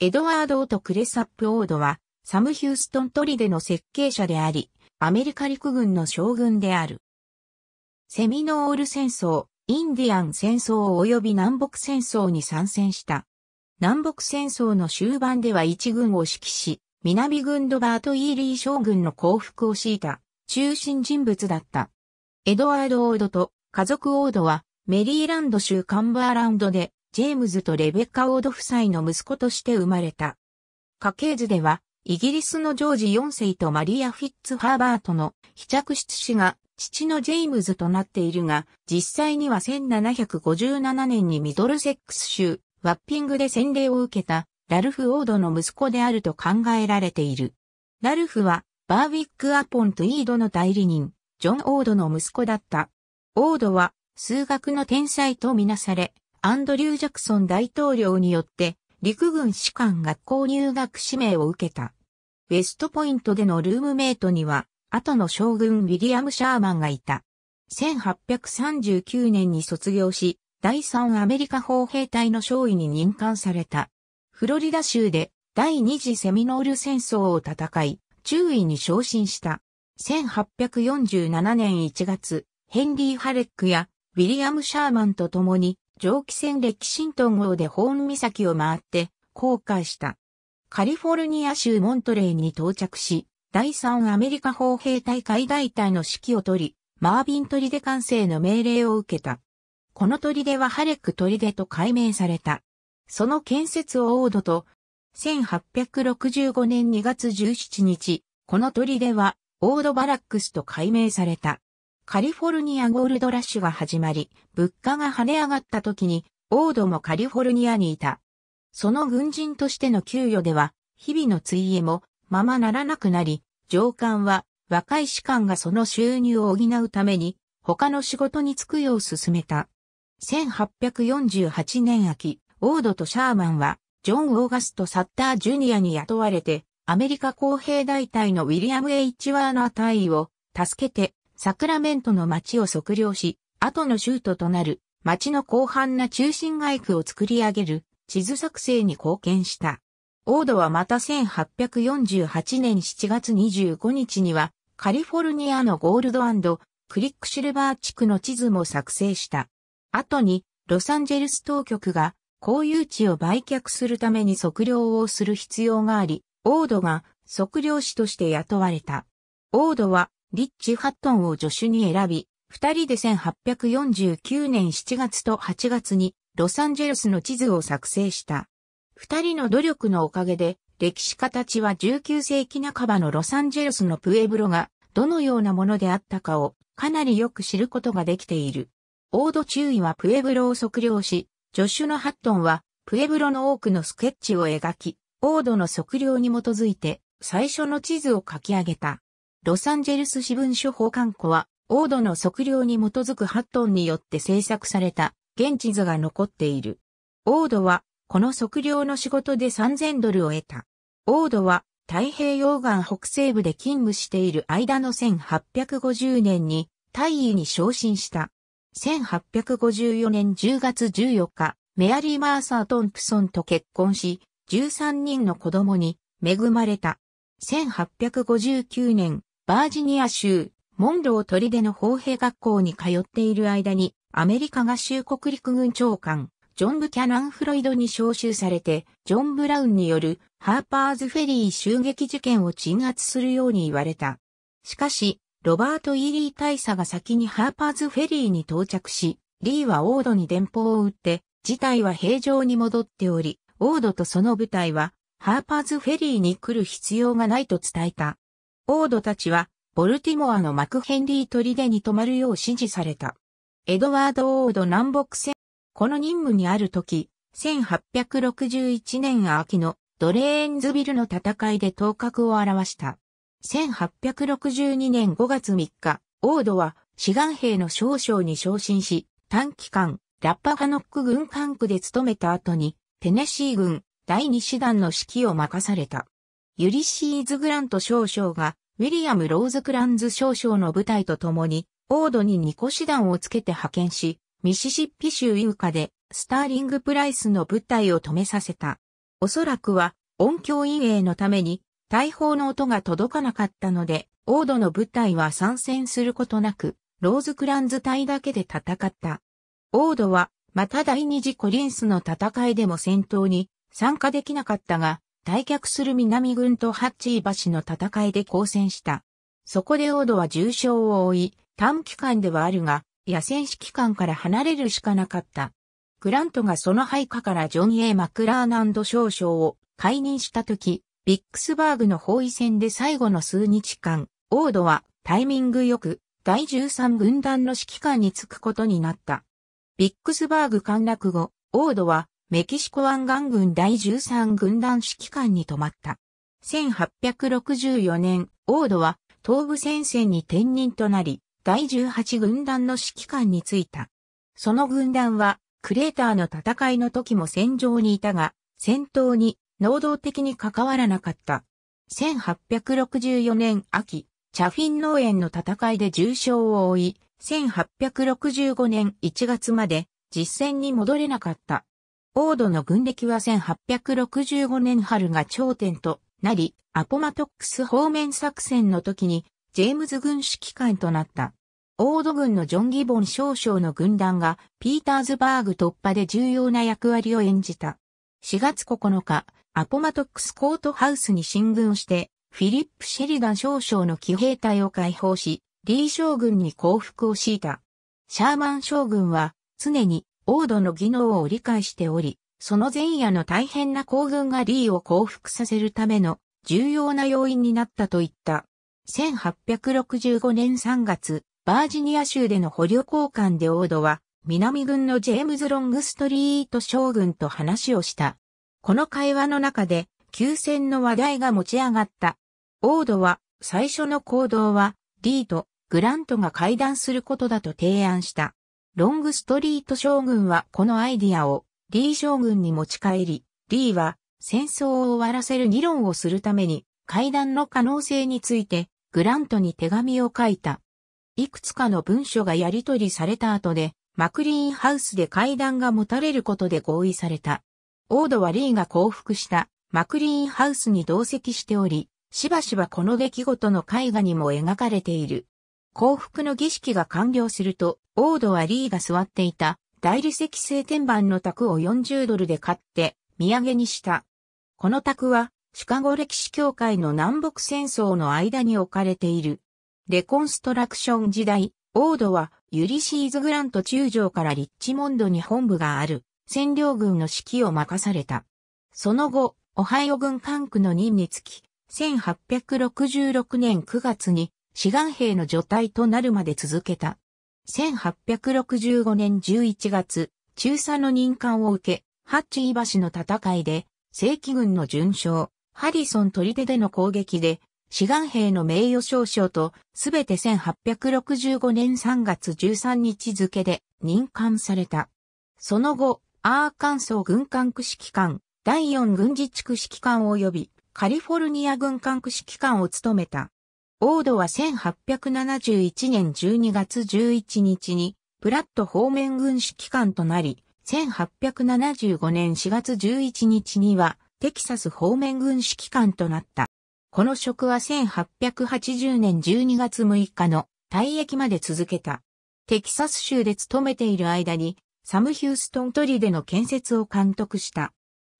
エドワード・オート・クレサップ・オードは、サム・ヒューストン・トリデの設計者であり、アメリカ陸軍の将軍である。セミノール戦争、インディアン戦争及び南北戦争に参戦した。南北戦争の終盤では一軍を指揮し、南軍ドバート・イーリー将軍の降伏を敷いた中心人物だった。エドワード・オードと家族オードはメリーランド州カンバーランドでジェームズとレベッカ・オード夫妻の息子として生まれた。家系図では、イギリスのジョージ4世とマリア・フィッツ・ハーバートの非着室子が父のジェイムズとなっているが、実際には1757年にミドルセックス州、ワッピングで洗礼を受けたラルフ・オードの息子であると考えられている。ラルフは、バーウィック・アポン・トゥイードの代理人、ジョン・オードの息子だった。オードは、数学の天才とみなされ、アンドリュー・ジャクソン大統領によって陸軍士官学校入学指名を受けた。ウェストポイントでのルームメイトには、後の将軍ウィリアム・シャーマンがいた。1839年に卒業し、第3アメリカ砲兵隊の少尉に任官された。フロリダ州で第二次セミノール戦争を戦い、中尉に昇進した。1847年1月、ヘンリー・ハレックやウィリアム・シャーマンと共に蒸気船レキシントン号でホーン岬を回って航海した。カリフォルニア州モントレーに到着し、第3アメリカ砲兵隊海大隊の指揮を取り、マービン砦完成の命令を受けた。この砦はハレック砦と改名された。その建設をオードと、1865年2月17日、この砦は、オードバラックスと改名された。カリフォルニアゴールドラッシュが始まり、物価が跳ね上がった時に、オードもカリフォルニアにいた。その軍人としての給与では、日々の追えも、ままならなくなり、上官は、若い士官がその収入を補うために、他の仕事に就くよう勧めた。1848年秋、オードとシャーマンは、ジョン・オーガスト・サッター・ジュニアに雇われて、アメリカ公兵大隊のウィリアム・エイチワーナー隊員を助けてサクラメントの街を測量し、後の州都となる街の広範な中心街区を作り上げる地図作成に貢献した。オードはまた1848年7月25日にはカリフォルニアのゴールドクリックシルバー地区の地図も作成した。後にロサンゼルス当局が公有地を売却するために測量をする必要があり、オードが測量士として雇われた。オードはリッチ・ハットンを助手に選び、二人で1849年7月と8月にロサンゼルスの地図を作成した。二人の努力のおかげで、歴史家たちは19世紀半ばのロサンゼルスのプエブロがどのようなものであったかをかなりよく知ることができている。オード注意はプエブロを測量し、助手のハットンはプエブロの多くのスケッチを描き、オードの測量に基づいて最初の地図を書き上げた。ロサンゼルス私文書法観庫は、オードの測量に基づくハットンによって制作された現地図が残っている。オードは、この測量の仕事で3000ドルを得た。オードは、太平洋岸北西部で勤務している間の1850年に、大尉に昇進した。1854年10月14日、メアリー・マーサー・トンプソンと結婚し、13人の子供に恵まれた。1859年、バージニア州、モンロー砦の砲兵学校に通っている間に、アメリカ合衆国陸軍長官、ジョン・ブキャナン・フロイドに招集されて、ジョン・ブラウンによるハーパーズ・フェリー襲撃事件を鎮圧するように言われた。しかし、ロバート・イーリー大佐が先にハーパーズ・フェリーに到着し、リーはオードに電報を打って、事態は平常に戻っており、オードとその部隊は、ハーパーズ・フェリーに来る必要がないと伝えた。オードたちは、ボルティモアのマクヘンリー砦に泊まるよう指示された。エドワード・オード南北戦。この任務にある時、1861年秋のドレーンズビルの戦いで頭角を表した。1862年5月3日、オードは志願兵の少将に昇進し、短期間、ラッパハノック軍管区で務めた後に、テネシー軍第2師団の指揮を任された。ユリシーズ・グラント少将が、ウィリアム・ローズ・クランズ少将の部隊と共に、オードに二個師団をつけて派遣し、ミシシッピ州イーカで、スターリング・プライスの部隊を止めさせた。おそらくは、音響陰影のために、大砲の音が届かなかったので、オードの部隊は参戦することなく、ローズ・クランズ隊だけで戦った。オードは、また第二次コリンスの戦いでも戦闘に参加できなかったが、退却する南軍とハッチー橋の戦いで交戦した。そこでオードは重傷を負い、短期間ではあるが、野戦指揮官から離れるしかなかった。グラントがその配下からジョン・ A・ マクラーナンド少将を解任したとき、ビックスバーグの包囲戦で最後の数日間、オードはタイミングよく第13軍団の指揮官に就くことになった。ビックスバーグ陥落後、オードはメキシコ湾岸軍第13軍団指揮官に泊まった。1864年、オードは東部戦線に転任となり、第18軍団の指揮官に就いた。その軍団は、クレーターの戦いの時も戦場にいたが、戦闘に能動的に関わらなかった。1864年秋、チャフィン農園の戦いで重傷を負い、1865年1月まで実戦に戻れなかった。オードの軍歴は1865年春が頂点となり、アポマトックス方面作戦の時に、ジェームズ軍指揮官となった。オード軍のジョン・ギボン少将の軍団がピーターズバーグ突破で重要な役割を演じた。4月9日、アポマトックスコートハウスに進軍して、フィリップ・シェリダン少将の騎兵隊を解放し、リー将軍に降伏を強いた。シャーマン将軍は常に王土の技能を理解しており、その前夜の大変な行軍がリーを降伏させるための重要な要因になったといった。1865年3月、バージニア州での捕虜交換で王土は、南軍のジェームズ・ロングストリート将軍と話をした。この会話の中で、休戦の話題が持ち上がった。王ドは、最初の行動は、リーとグラントが会談することだと提案した。ロングストリート将軍はこのアイディアをリー将軍に持ち帰り、リーは戦争を終わらせる議論をするために会談の可能性についてグラントに手紙を書いた。いくつかの文書がやり取りされた後で、マクリーンハウスで会談が持たれることで合意された。オードはリーが降伏したマクリーンハウスに同席しており、しばしばこの出来事の絵画にも描かれている。降伏の儀式が完了すると、オードはリーが座っていた大理石製天板の卓を40ドルで買って土産にした。この卓はシカゴ歴史協会の南北戦争の間に置かれている。レコンストラクション時代、オードはユリシーズ・グラント中将からリッチモンドに本部がある占領軍の指揮を任された。その後、オハイオ軍管区の任につき、1866年9月に志願兵の除隊となるまで続けた。1865年11月、中佐の任官を受け、ハッチー橋の戦いで、正規軍の巡将、ハリソン砦での攻撃で、志願兵の名誉少将と、すべて1865年3月13日付で任官された。その後、アーカンソー軍管区指揮官、第4軍事地区指揮官及びカリフォルニア軍管区指揮官を務めた。オードは1871年12月11日に、プラット方面軍指揮官となり、1875年4月11日には、テキサス方面軍指揮官となった。この職は1880年12月6日の退役まで続けた。テキサス州で勤めている間に、サム・ヒューストントリでの建設を監督した。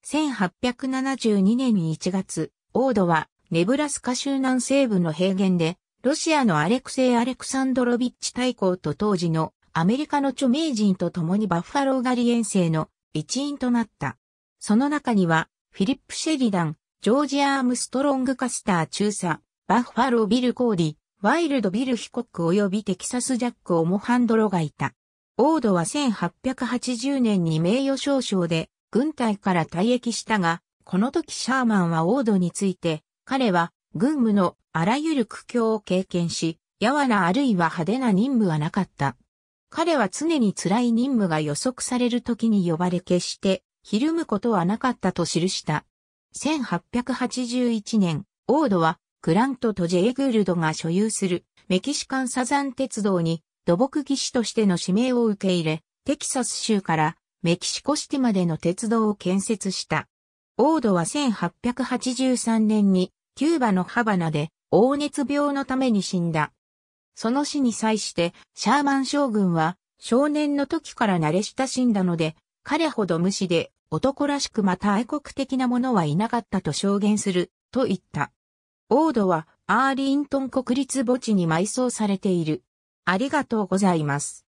1872年1月、オードはネブラスカ州南西部の平原で、ロシアのアレクセイ・アレクサンドロビッチ大公と当時のアメリカの著名人と共にバッファロー狩り遠征の一員となった。その中には、フィリップ・シェリダン、ジョージ・アームストロング・カスター中佐、バッファロー・ビル・コーディ、ワイルド・ビル・ヒコック及びテキサス・ジャック・オモハンドロがいた。オードは1880年に名誉少将で軍隊から退役したが、この時シャーマンはオードについて彼は軍務のあらゆる苦境を経験し、やわなあるいは派手な任務はなかった。彼は常に辛い任務が予測される時に呼ばれ決してひるむことはなかったと記した。1881年、オードはグラントとジェイグールドが所有するメキシカンサザン鉄道に土木技師としての指名を受け入れ、テキサス州からメキシコシティまでの鉄道を建設した。オードは1883年にキューバのハバナで、黄熱病のために死んだ。その死に際して、シャーマン将軍は、少年の時から慣れ親しんだので、彼ほど無視で、男らしくまた愛国的なものはいなかったと証言する、と言った。オードは、アーリントン国立墓地に埋葬されている。ありがとうございます。